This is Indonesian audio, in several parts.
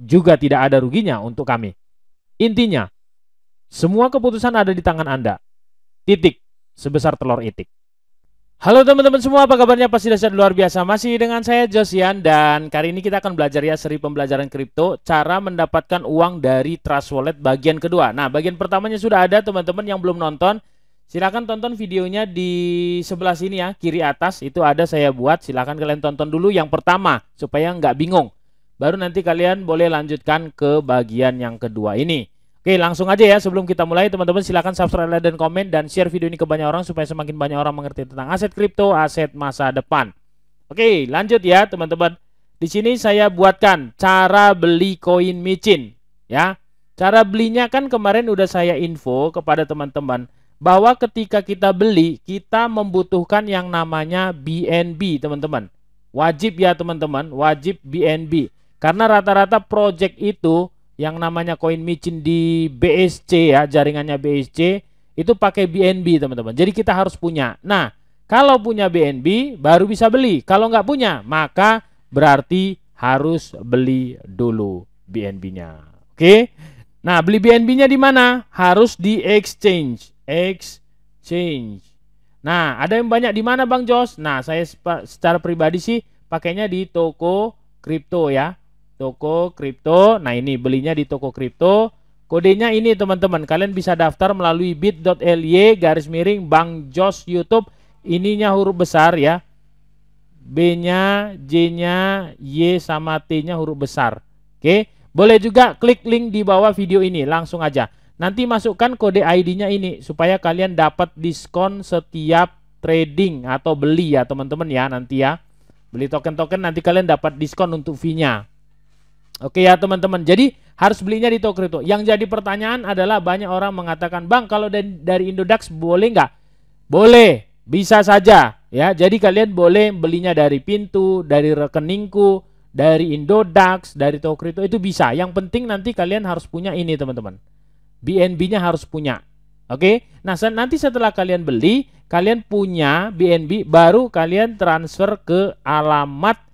juga tidak ada ruginya untuk kami. Intinya, semua keputusan ada di tangan Anda. Titik, sebesar telur itik. Halo teman-teman semua, apa kabarnya? Pasti dasar luar biasa. Masih dengan saya Josian dan kali ini kita akan belajar ya seri pembelajaran kripto cara mendapatkan uang dari Trust Wallet bagian kedua. Nah, bagian pertamanya sudah ada teman-teman yang belum nonton. Silahkan tonton videonya di sebelah sini ya, kiri atas itu ada saya buat. Silahkan kalian tonton dulu yang pertama supaya nggak bingung. Baru nanti kalian boleh lanjutkan ke bagian yang kedua ini. Oke, langsung aja ya sebelum kita mulai teman-teman silahkan subscribe, dan komen dan share video ini ke banyak orang supaya semakin banyak orang mengerti tentang aset kripto, aset masa depan. Oke, lanjut ya teman-teman. Di sini saya buatkan cara beli koin micin ya. Cara belinya kan kemarin udah saya info kepada teman-teman bahwa ketika kita beli kita membutuhkan yang namanya BNB teman-teman. Wajib ya teman-teman, wajib BNB. Karena rata-rata project itu yang namanya koin micin di BSC ya, jaringannya BSC itu pakai BNB teman-teman. Jadi kita harus punya. Nah, kalau punya BNB baru bisa beli. Kalau nggak punya, maka berarti harus beli dulu BNB-nya. Oke. Nah, beli BNB-nya di mana? Harus di exchange. Exchange. Nah, ada yang banyak di mana Bang Jos? Nah, saya secara pribadi sih pakainya di toko kripto ya toko kripto. Nah, ini belinya di toko kripto. Kodenya ini teman-teman, kalian bisa daftar melalui bit.ly garis miring Bang Jos YouTube. Ininya huruf besar ya. B-nya, J-nya, Y sama T-nya huruf besar. Oke, boleh juga klik link di bawah video ini langsung aja. Nanti masukkan kode ID-nya ini supaya kalian dapat diskon setiap trading atau beli ya teman-teman ya nanti ya. Beli token-token nanti kalian dapat diskon untuk fee-nya. Oke ya teman-teman. Jadi harus belinya di Toko kripto. Yang jadi pertanyaan adalah banyak orang mengatakan, "Bang, kalau dari, Indodax boleh nggak?" Boleh, bisa saja ya. Jadi kalian boleh belinya dari pintu, dari rekeningku, dari Indodax, dari Toko kripto itu bisa. Yang penting nanti kalian harus punya ini teman-teman. BNB-nya harus punya. Oke. Nah, nanti setelah kalian beli, kalian punya BNB baru kalian transfer ke alamat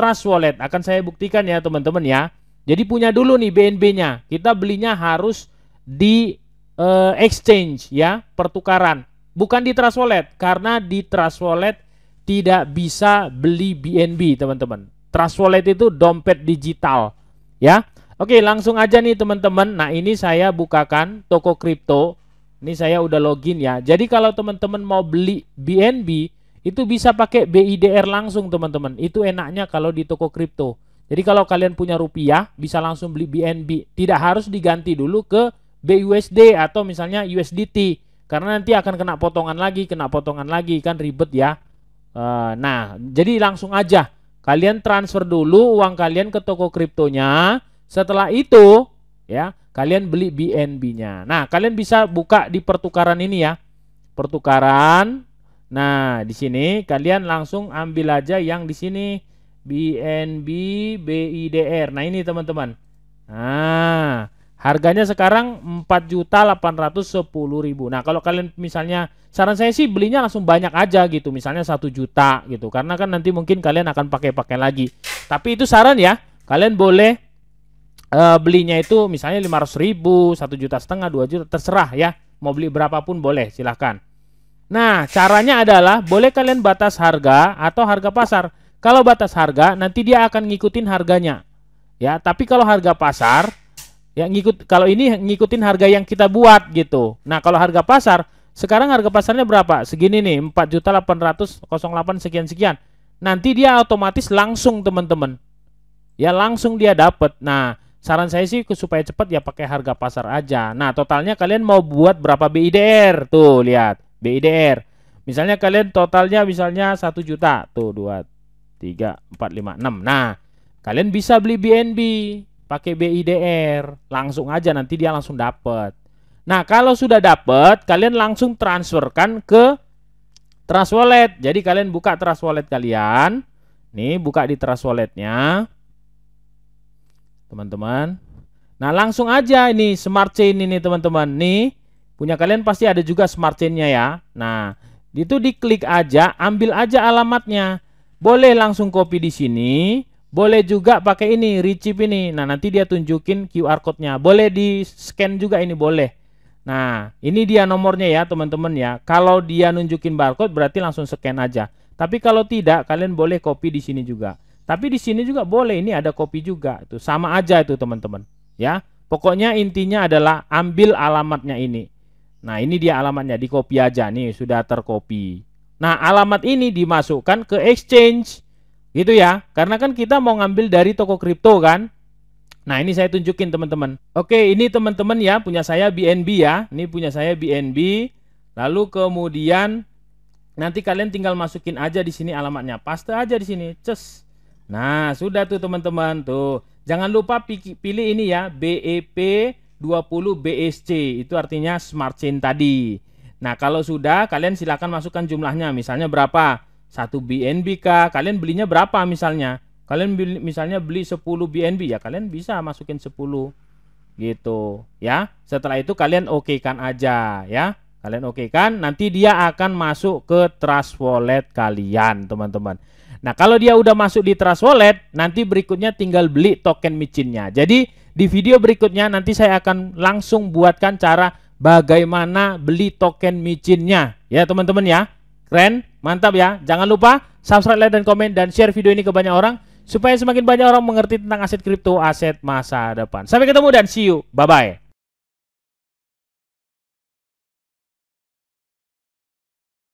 Trust Wallet. Akan saya buktikan ya teman-teman ya. Jadi punya dulu nih BNB-nya. Kita belinya harus di uh, exchange ya, pertukaran. Bukan di Trust Wallet karena di Trust Wallet tidak bisa beli BNB, teman-teman. Trust Wallet itu dompet digital ya. Oke, langsung aja nih teman-teman. Nah, ini saya bukakan toko kripto. Ini saya udah login ya. Jadi kalau teman-teman mau beli BNB itu bisa pakai BIDR langsung teman-teman. Itu enaknya kalau di toko kripto. Jadi kalau kalian punya rupiah bisa langsung beli BNB. Tidak harus diganti dulu ke BUSD atau misalnya USDT. Karena nanti akan kena potongan lagi, kena potongan lagi kan ribet ya. Eh, nah, jadi langsung aja kalian transfer dulu uang kalian ke toko kriptonya. Setelah itu ya, kalian beli BNB-nya. Nah, kalian bisa buka di pertukaran ini ya. Pertukaran Nah, di sini kalian langsung ambil aja yang di sini BNB BIDR. Nah, ini teman-teman. Nah, harganya sekarang 4.810.000. Nah, kalau kalian misalnya saran saya sih belinya langsung banyak aja gitu, misalnya 1 juta gitu. Karena kan nanti mungkin kalian akan pakai-pakai lagi. Tapi itu saran ya. Kalian boleh uh, belinya itu misalnya 500.000, 1 juta setengah, 2 juta terserah ya. Mau beli berapapun boleh, silahkan. Nah, caranya adalah boleh kalian batas harga atau harga pasar. Kalau batas harga, nanti dia akan ngikutin harganya. Ya, tapi kalau harga pasar, ya ngikut kalau ini ngikutin harga yang kita buat gitu. Nah, kalau harga pasar, sekarang harga pasarnya berapa? Segini nih, 4.808 sekian-sekian. Nanti dia otomatis langsung teman-teman. Ya, langsung dia dapat. Nah, saran saya sih supaya cepat ya pakai harga pasar aja. Nah, totalnya kalian mau buat berapa BIDR? Tuh, lihat. BIDR. Misalnya kalian totalnya misalnya 1 juta. Tuh 2 3 4 5 6. Nah, kalian bisa beli BNB pakai BIDR. Langsung aja nanti dia langsung dapat. Nah, kalau sudah dapat, kalian langsung transferkan ke Trust Wallet. Jadi kalian buka Trust Wallet kalian. Nih, buka di Trust Wallet-nya. Teman-teman. Nah, langsung aja ini Smart Chain ini, teman-teman. Nih, Punya kalian pasti ada juga smart chainnya ya. Nah, itu diklik aja, ambil aja alamatnya. Boleh langsung copy di sini, boleh juga pakai ini, Richip ini. Nah, nanti dia tunjukin QR code-nya. Boleh di-scan juga ini, boleh. Nah, ini dia nomornya ya, teman-teman ya. Kalau dia nunjukin barcode, berarti langsung scan aja. Tapi kalau tidak, kalian boleh copy di sini juga. Tapi di sini juga boleh, ini ada copy juga. Itu sama aja itu, teman-teman. Ya, pokoknya intinya adalah ambil alamatnya ini. Nah, ini dia alamatnya di copy aja nih, sudah tercopy. Nah, alamat ini dimasukkan ke exchange. Gitu ya. Karena kan kita mau ngambil dari toko kripto kan? Nah, ini saya tunjukin teman-teman. Oke, ini teman-teman ya, punya saya BNB ya. Ini punya saya BNB. Lalu kemudian nanti kalian tinggal masukin aja di sini alamatnya. Paste aja di sini. Ces. Nah, sudah tuh teman-teman. Tuh. Jangan lupa pilih ini ya, BEP 20 BSC itu artinya smart chain tadi. Nah, kalau sudah kalian silakan masukkan jumlahnya. Misalnya berapa? 1 BNB kah? Kalian belinya berapa misalnya? Kalian beli, misalnya beli 10 BNB ya, kalian bisa masukin 10 gitu ya. Setelah itu kalian oke kan aja ya. Kalian oke kan, nanti dia akan masuk ke trust wallet kalian, teman-teman. Nah, kalau dia udah masuk di Trust Wallet, nanti berikutnya tinggal beli token micinnya. Jadi, di video berikutnya nanti saya akan langsung buatkan cara bagaimana beli token micinnya. Ya, teman-teman ya. Keren, mantap ya. Jangan lupa subscribe, like, dan komen, dan share video ini ke banyak orang supaya semakin banyak orang mengerti tentang aset kripto, aset masa depan. Sampai ketemu dan see you. Bye-bye.